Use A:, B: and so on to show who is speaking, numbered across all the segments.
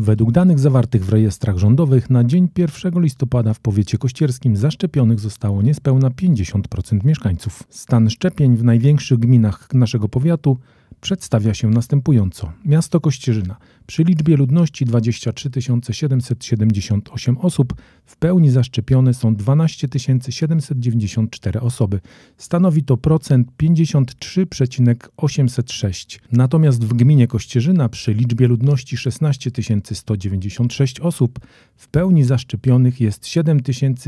A: Według danych zawartych w rejestrach rządowych na dzień 1 listopada w powiecie kościerskim zaszczepionych zostało niespełna 50% mieszkańców. Stan szczepień w największych gminach naszego powiatu przedstawia się następująco. Miasto Kościerzyna przy liczbie ludności 23 778 osób w pełni zaszczepione są 12 794 osoby. Stanowi to procent 53,806. Natomiast w gminie Kościerzyna przy liczbie ludności 16 196 osób w pełni zaszczepionych jest 7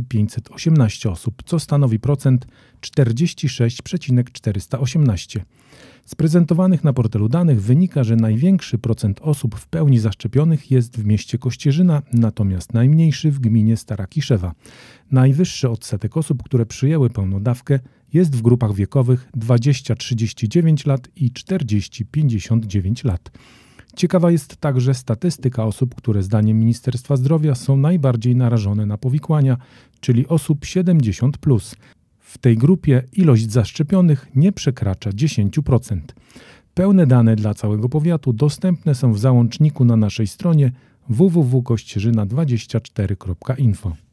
A: 518 osób, co stanowi procent 46,418. Z prezentowanych na portalu danych wynika, że największy procent osób w pełni zaszczepionych jest w mieście Kościerzyna, natomiast najmniejszy w gminie Stara Kiszewa. Najwyższy odsetek osób, które przyjęły pełnodawkę jest w grupach wiekowych 20-39 lat i 40-59 lat. Ciekawa jest także statystyka osób, które zdaniem Ministerstwa Zdrowia są najbardziej narażone na powikłania, czyli osób 70. Plus. W tej grupie ilość zaszczepionych nie przekracza 10%. Pełne dane dla całego powiatu dostępne są w załączniku na naszej stronie www.kościerzyna24.info.